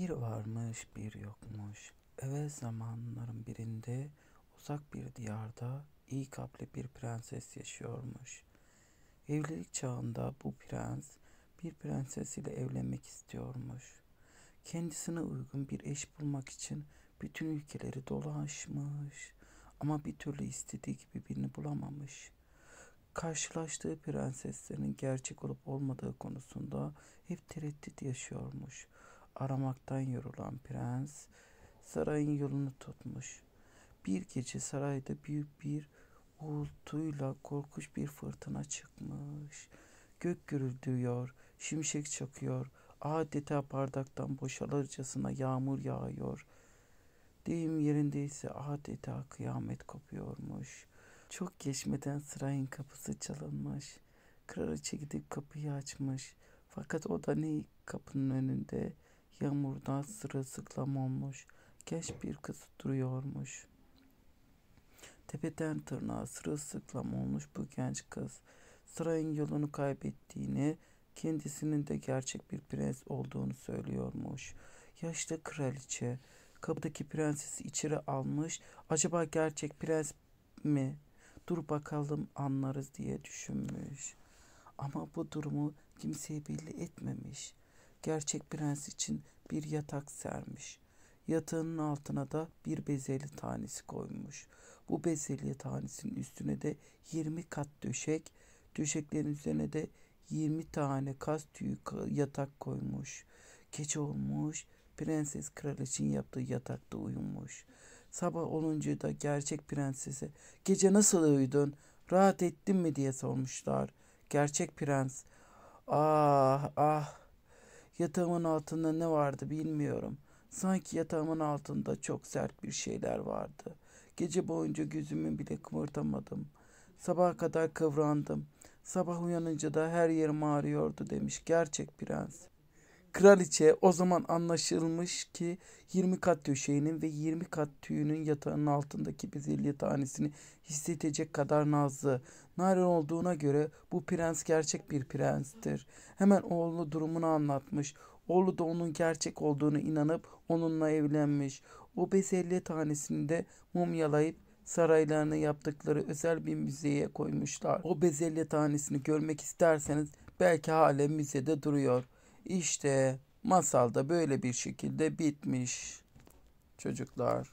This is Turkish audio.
Bir varmış bir yokmuş. Eve zamanların birinde uzak bir diyarda iyi kalpli bir prenses yaşıyormuş. Evlilik çağında bu prens bir prenses ile evlenmek istiyormuş. Kendisine uygun bir eş bulmak için bütün ülkeleri dolaşmış ama bir türlü istediği gibi birini bulamamış. Karşılaştığı prenseslerin gerçek olup olmadığı konusunda hep tereddüt yaşıyormuş aramaktan yorulan prens sarayın yolunu tutmuş. Bir gece sarayda büyük bir uğultuyla korkuş bir fırtına çıkmış. Gök gürültüyor, şimşek çakıyor, adeta bardaktan boşalırcasına yağmur yağıyor. Deyim yerinde ise adeta kıyamet kopuyormuş. Çok geçmeden sarayın kapısı çalınmış. Kraliçe gidip kapıyı açmış. Fakat o da ne kapının önünde Yağmurda sırılsıklam olmuş, genç bir kız duruyormuş. Tepeden tırnağa sırılsıklam olmuş bu genç kız. Sarayın yolunu kaybettiğini, kendisinin de gerçek bir prens olduğunu söylüyormuş. Yaşlı kraliçe kapıdaki prensesi içeri almış. Acaba gerçek prens mi? Dur bakalım anlarız diye düşünmüş. Ama bu durumu kimseye belli etmemiş gerçek prens için bir yatak sermiş. Yatağının altına da bir bezeli tanesi koymuş. Bu bezeli tanesinin üstüne de 20 kat döşek, döşeklerin üzerine de 20 tane kas tüyü yatak koymuş. Keçi olmuş, prenses kraliçin yaptığı yatakta uyumuş. Sabah olunca da gerçek prensese gece nasıl uyudun, rahat ettin mi diye sormuşlar. Gerçek prens ah ah Yatağımın altında ne vardı bilmiyorum. Sanki yatağımın altında çok sert bir şeyler vardı. Gece boyunca gözümü bile kımırtamadım. Sabaha kadar kıvrandım. Sabah uyanınca da her yerim ağrıyordu demiş gerçek prens. Kraliçe o zaman anlaşılmış ki 20 kat döşeğinin ve 20 kat tüyünün yatağının altındaki bir zilye tanesini hissedecek kadar nazlı. Narin olduğuna göre bu prens gerçek bir prenstir. Hemen oğlu durumunu anlatmış. Oğlu da onun gerçek olduğunu inanıp onunla evlenmiş. O bezelye tanesini de mumyalayıp saraylarına yaptıkları özel bir müzeye koymuşlar. O bezelye tanesini görmek isterseniz belki hala müzede duruyor.'' İşte masal da böyle bir şekilde bitmiş çocuklar.